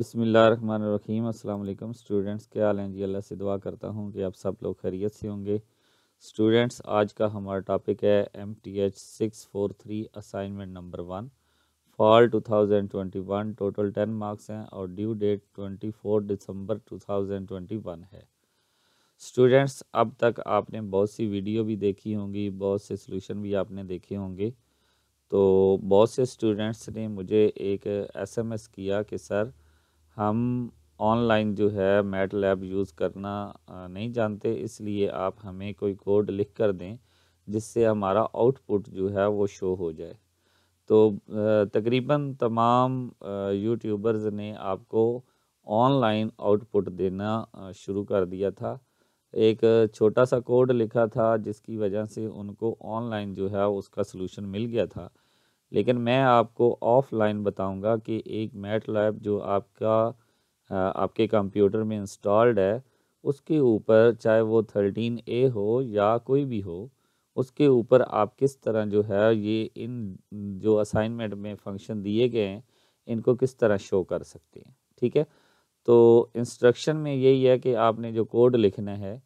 बिसमीम अल्लाम स्टूडेंट्स क्या हाल हैं जी अल्लाह से दुआ करता हूँ कि आप सब लोग खैरियत से होंगे स्टूडेंट्स आज का हमारा टॉपिक है M T H six four three assignment number one fall two thousand twenty one total ten marks हैं और due date twenty four December two thousand twenty one है स्टूडेंट्स अब तक आपने बहुत सी वीडियो भी देखी होंगी बहुत से सोल्यूशन भी आपने देखे होंगे तो बहुत से स्टूडेंट्स ने मुझे एक एसएमएस किया कि सर हम ऑनलाइन जो है मैट लैब यूज़ करना नहीं जानते इसलिए आप हमें कोई कोड लिख कर दें जिससे हमारा आउटपुट जो है वो शो हो जाए तो तकरीबन तमाम यूट्यूबर्स ने आपको ऑनलाइन आउटपुट देना शुरू कर दिया था एक छोटा सा कोड लिखा था जिसकी वजह से उनको ऑनलाइन जो है उसका सलूशन मिल गया था लेकिन मैं आपको ऑफ़लाइन बताऊंगा कि एक मैट लैब जो आपका आपके कंप्यूटर में इंस्टॉल्ड है उसके ऊपर चाहे वो थर्टीन ए हो या कोई भी हो उसके ऊपर आप किस तरह जो है ये इन जो असाइनमेंट में फंक्शन दिए गए हैं इनको किस तरह शो कर सकते हैं ठीक है तो इंस्ट्रक्शन में यही है कि आपने जो कोड लिखना है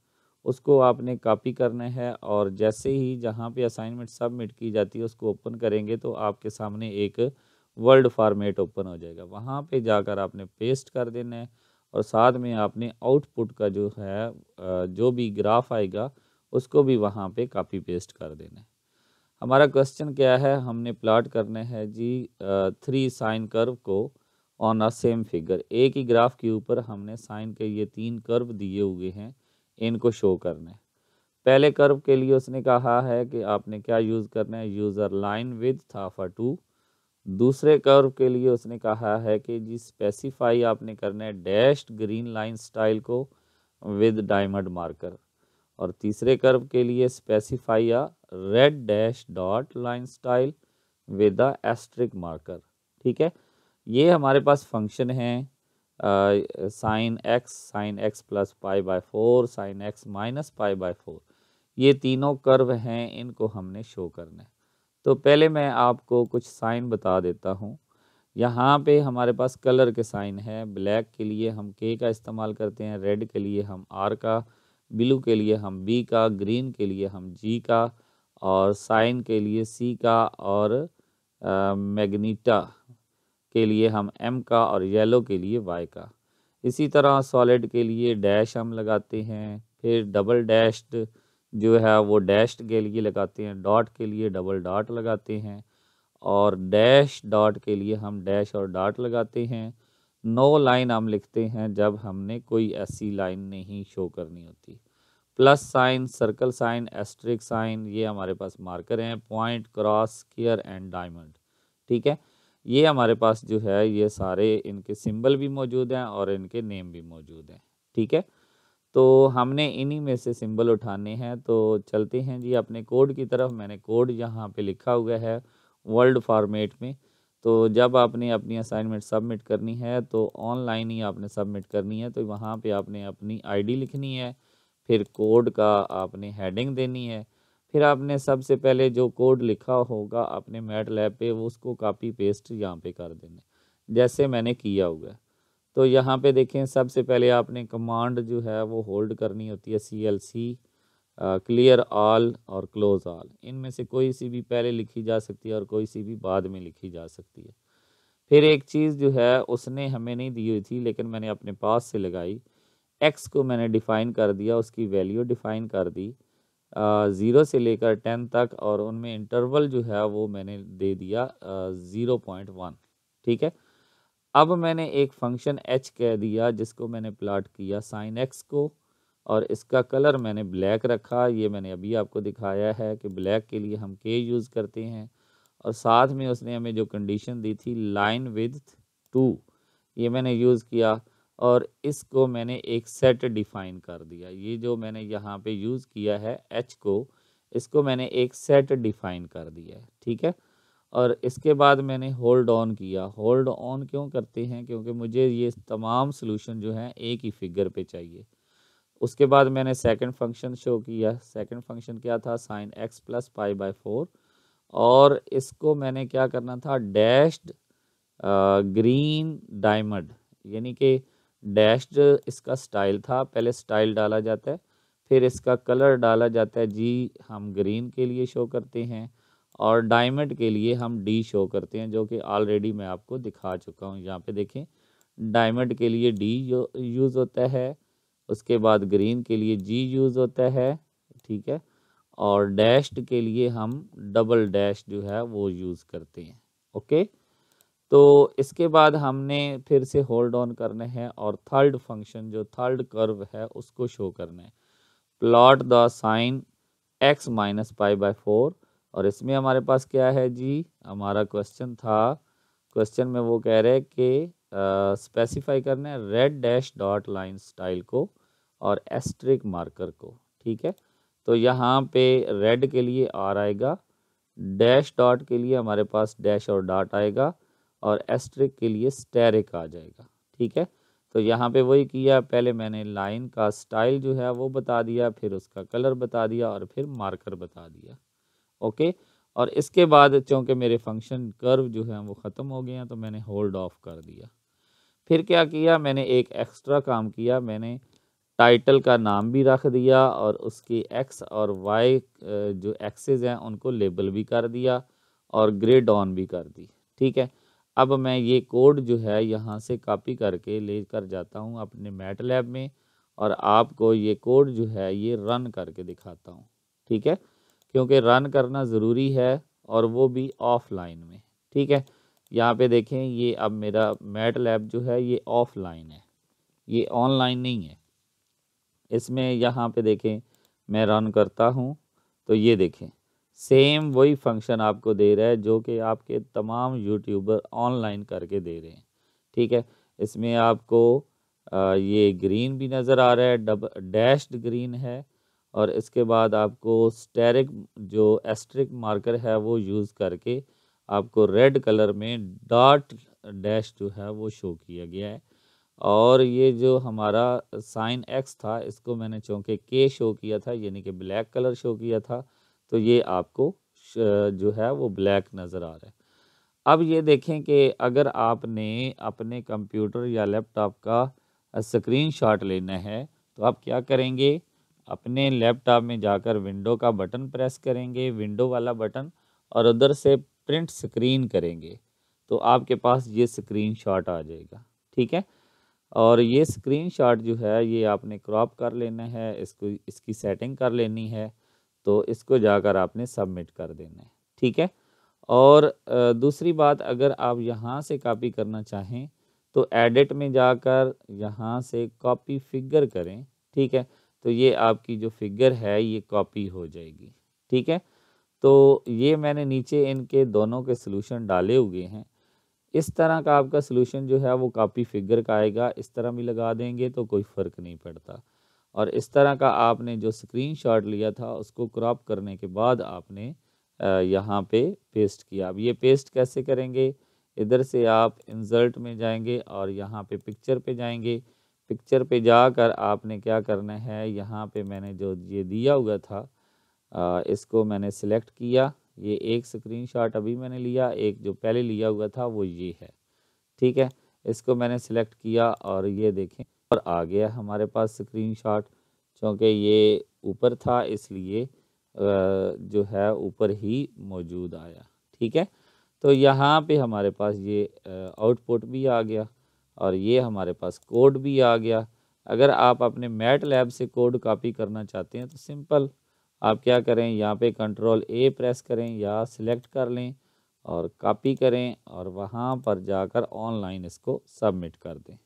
उसको आपने कॉपी करना है और जैसे ही जहाँ पे असाइनमेंट सबमिट की जाती है उसको ओपन करेंगे तो आपके सामने एक वर्ल्ड फॉर्मेट ओपन हो जाएगा वहाँ पे जाकर आपने पेस्ट कर देना है और साथ में आपने आउटपुट का जो है जो भी ग्राफ आएगा उसको भी वहाँ पे कॉपी पेस्ट कर देना है हमारा क्वेश्चन क्या है हमने प्लाट करना है जी थ्री साइन कर्व को ऑन अ सेम फिगर एक ही ग्राफ के ऊपर हमने साइन के ये तीन कर्व दिए हुए हैं इनको शो करना है पहले कर्व के लिए उसने कहा है कि आपने क्या यूज़ करना है यूज़र लाइन विद थाफा टू दूसरे कर्व के लिए उसने कहा है कि जी स्पेसिफाई आपने करना है डैश्ड ग्रीन लाइन स्टाइल को विद डायमंड मार्कर और तीसरे कर्व के लिए स्पेसिफाई या red dash dot line style with the asterisk marker ठीक है ये हमारे पास फंक्शन हैं sine x sine x plus pi by four sine x minus pi by four ये तीनों कर्व हैं इनको हमने शो करना है तो पहले मैं आपको कुछ साइन बता देता हूँ यहाँ पे हमारे पास कलर के साइन है ब्लैक के लिए हम के का इस्तेमाल करते हैं रेड के लिए हम आर का ब्लू के लिए हम बी का ग्रीन के लिए हम जी का और साइन के लिए सी का और मैग्नीटा uh, के लिए हम एम का और येलो के लिए वाई का इसी तरह सॉलिड के लिए डैश हम लगाते हैं फिर डबल डैश्ड जो है वो डैश्ड के लिए लगाते हैं डॉट के लिए डबल डॉट लगाते हैं और डैश डॉट के लिए हम डैश और डॉट लगाते हैं नो लाइन हम लिखते हैं जब हमने कोई ऐसी लाइन नहीं शो करनी होती plus sign circle sign asterisk sign ये हमारे पास मार्कर हैं point cross square and diamond ठीक है ये हमारे पास जो है ये सारे इनके सिंबल भी मौजूद हैं और इनके नेम भी मौजूद हैं ठीक है तो हमने इन्हीं में से सिंबल उठाने हैं तो चलते हैं जी अपने कोड की तरफ मैंने कोड यहाँ पे लिखा हुआ है वर्ल्ड फॉर्मेट में तो जब आपने अपनी असाइनमेंट सबमिट करनी है तो ऑनलाइन ही आपने सबमिट करनी है तो वहाँ पे आपने अपनी आईडी लिखनी है फिर कोड का आपने हेडिंग देनी है फिर आपने सबसे पहले जो कोड लिखा होगा अपने मैट लैब पे वो उसको कापी पेस्ट यहाँ पे कर देना जैसे मैंने किया हुआ है तो यहाँ पे देखें सबसे पहले आपने कमांड जो है वो होल्ड करनी होती है C L C clear all और क्लोज ऑल इनमें से कोई सी भी पहले लिखी जा सकती है और कोई सी भी बाद में लिखी जा सकती है फिर एक चीज़ जो है उसने हमें नहीं दी हुई थी लेकिन मैंने अपने पास से लगाई एक्स को मैंने डिफ़ाइन कर दिया उसकी वैल्यू डिफ़ाइन कर दी ज़ीरो से लेकर टेन तक और उनमें इंटरवल जो है वो मैंने दे दिया ज़ीरो पॉइंट वन ठीक है अब मैंने एक फंक्शन एच कह दिया जिसको मैंने प्लाट किया साइन एक्स को और इसका कलर मैंने ब्लैक रखा ये मैंने अभी आपको दिखाया है कि ब्लैक के लिए हम के यूज़ करते हैं और साथ में उसने हमें जो कंडीशन दी थी लाइन विद टू ये मैंने यूज़ किया और इसको मैंने एक सेट डिफाइन कर दिया ये जो मैंने यहाँ पे यूज़ किया है एच को इसको मैंने एक सेट डिफाइन कर दिया है ठीक है और इसके बाद मैंने होल्ड ऑन किया होल्ड ऑन क्यों करते हैं क्योंकि मुझे ये तमाम सोल्यूशन जो है एक ही फिगर पे चाहिए उसके बाद मैंने सेकंड फंक्शन शो किया सेकंड फंक्शन क्या था sine x plus pi by four और इसको मैंने क्या करना था डैश्ड ग्रीन डायमंड यानी कि डैश्ड इसका स्टाइल था पहले स्टाइल डाला जाता है फिर इसका कलर डाला जाता है जी हम ग्रीन के लिए शो करते हैं और डायमंड के लिए हम डी शो करते हैं जो कि ऑलरेडी मैं आपको दिखा चुका हूँ यहाँ पे देखें डायमंड के लिए डी यूज़ होता है उसके बाद ग्रीन के लिए जी यूज़ होता है ठीक है और डैश्ड के लिए हम डबल डैश जो है वो यूज़ करते हैं ओके तो इसके बाद हमने फिर से होल्ड ऑन करने हैं और थर्ड फंक्शन जो थर्ड कर्व है उसको शो करना है plot the sine x minus pi by four और इसमें हमारे पास क्या है जी हमारा क्वेश्चन था क्वेश्चन में वो कह रहे हैं कि स्पेसिफाई करना है red dash dot line style को और एस्ट्रिक मार्कर को ठीक है तो यहाँ पे रेड के लिए आर आएगा डैश डॉट के लिए हमारे पास डैश और डॉट आएगा और एस्ट्रिक के लिए स्टेरिक आ जाएगा ठीक है तो यहाँ पे वही किया पहले मैंने लाइन का स्टाइल जो है वो बता दिया फिर उसका कलर बता दिया और फिर मार्कर बता दिया ओके और इसके बाद चूँकि मेरे फंक्शन कर्व जो है वो ख़त्म हो गए हैं तो मैंने होल्ड ऑफ कर दिया फिर क्या किया मैंने एक एक्स्ट्रा काम किया मैंने टाइटल का नाम भी रख दिया और उसकी एक्स और वाई जो एक्सेस हैं उनको लेबल भी कर दिया और ग्रेड ऑन भी कर दी ठीक है अब मैं ये कोड जो है यहाँ से कॉपी करके ले कर जाता हूँ अपने मैट लैब में और आपको ये कोड जो है ये रन करके दिखाता हूँ ठीक है क्योंकि रन करना ज़रूरी है और वो भी ऑफलाइन में ठीक है यहाँ पे देखें ये अब मेरा मैट लैब जो है ये ऑफलाइन है ये ऑनलाइन नहीं है इसमें यहाँ पे देखें मैं रन करता हूँ तो ये देखें सेम वही फंक्शन आपको दे रहा है जो कि आपके तमाम यूट्यूबर ऑनलाइन करके दे रहे हैं ठीक है इसमें आपको ये ग्रीन भी नज़र आ रहा है डब डैश्ड ग्रीन है और इसके बाद आपको स्टेरिक जो एस्ट्रिक मार्कर है वो यूज़ करके आपको रेड कलर में डॉट डैश जो है वो शो किया गया है और ये जो हमारा साइन एक्स था इसको मैंने चूँकि के शो किया था यानी कि ब्लैक कलर शो किया था तो ये आपको जो है वो ब्लैक नज़र आ रहा है अब ये देखें कि अगर आपने अपने कंप्यूटर या लैपटॉप का स्क्रीनशॉट लेना है तो आप क्या करेंगे अपने लैपटॉप में जाकर विंडो का बटन प्रेस करेंगे विंडो वाला बटन और उधर से प्रिंट स्क्रीन करेंगे तो आपके पास ये स्क्रीन शॉट आ जाएगा ठीक है और ये स्क्रीन शॉट जो है ये आपने क्रॉप कर लेना है इसको इसकी सेटिंग कर लेनी है तो इसको जाकर आपने सबमिट कर देना है ठीक है और दूसरी बात अगर आप यहाँ से कॉपी करना चाहें तो एडिट में जाकर यहाँ से कॉपी फिगर करें ठीक है तो ये आपकी जो फिगर है ये कॉपी हो जाएगी ठीक है तो ये मैंने नीचे इनके दोनों के सोल्यूशन डाले हुए हैं इस तरह का आपका सोल्यूशन जो है वो कापी फिगर का आएगा इस तरह भी लगा देंगे तो कोई फ़र्क नहीं पड़ता और इस तरह का आपने जो स्क्रीनशॉट लिया था उसको क्रॉप करने के बाद आपने यहाँ पे पेस्ट किया अब ये पेस्ट कैसे करेंगे इधर से आप इंसर्ट में जाएंगे और यहाँ पे पिक्चर पे जाएंगे पिक्चर पे जाकर आपने क्या करना है यहाँ पे मैंने जो ये दिया हुआ था इसको मैंने सिलेक्ट किया ये एक स्क्रीनशॉट अभी मैंने लिया एक जो पहले लिया हुआ था वो ये है ठीक है इसको मैंने सेलेक्ट किया और ये देखें और आ गया हमारे पास स्क्रीनशॉट क्योंकि ये ऊपर था इसलिए जो है ऊपर ही मौजूद आया ठीक है तो यहाँ पे हमारे पास ये आउटपुट भी आ गया और ये हमारे पास कोड भी आ गया अगर आप अपने मैट लैब से कोड कॉपी करना चाहते हैं तो सिंपल आप क्या करें यहाँ पे कंट्रोल ए प्रेस करें या सिलेक्ट कर लें और कॉपी करें और वहाँ पर जाकर ऑनलाइन इसको सबमिट कर दें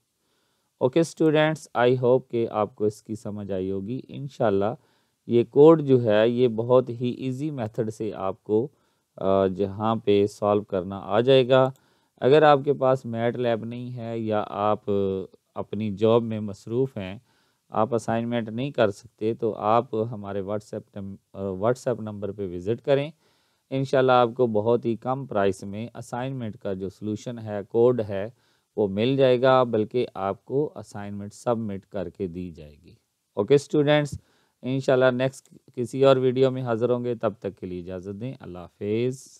ओके स्टूडेंट्स आई होप कि आपको इसकी समझ आई होगी इन ये कोड जो है ये बहुत ही इजी मेथड से आपको जहाँ पे सॉल्व करना आ जाएगा अगर आपके पास मैट लैब नहीं है या आप अपनी जॉब में मसरूफ़ हैं आप असाइनमेंट नहीं कर सकते तो आप हमारे व्हाट्सएप व्हाट्सएप नंबर पे विज़िट करें इन आपको बहुत ही कम प्राइस में असाइनमेंट का जो सोलूशन है कोड है वो मिल जाएगा बल्कि आपको असाइनमेंट सबमिट करके दी जाएगी ओके स्टूडेंट्स इन नेक्स्ट किसी और वीडियो में हाज़िर होंगे तब तक के लिए इजाज़त दें अल्लाह हाफिज़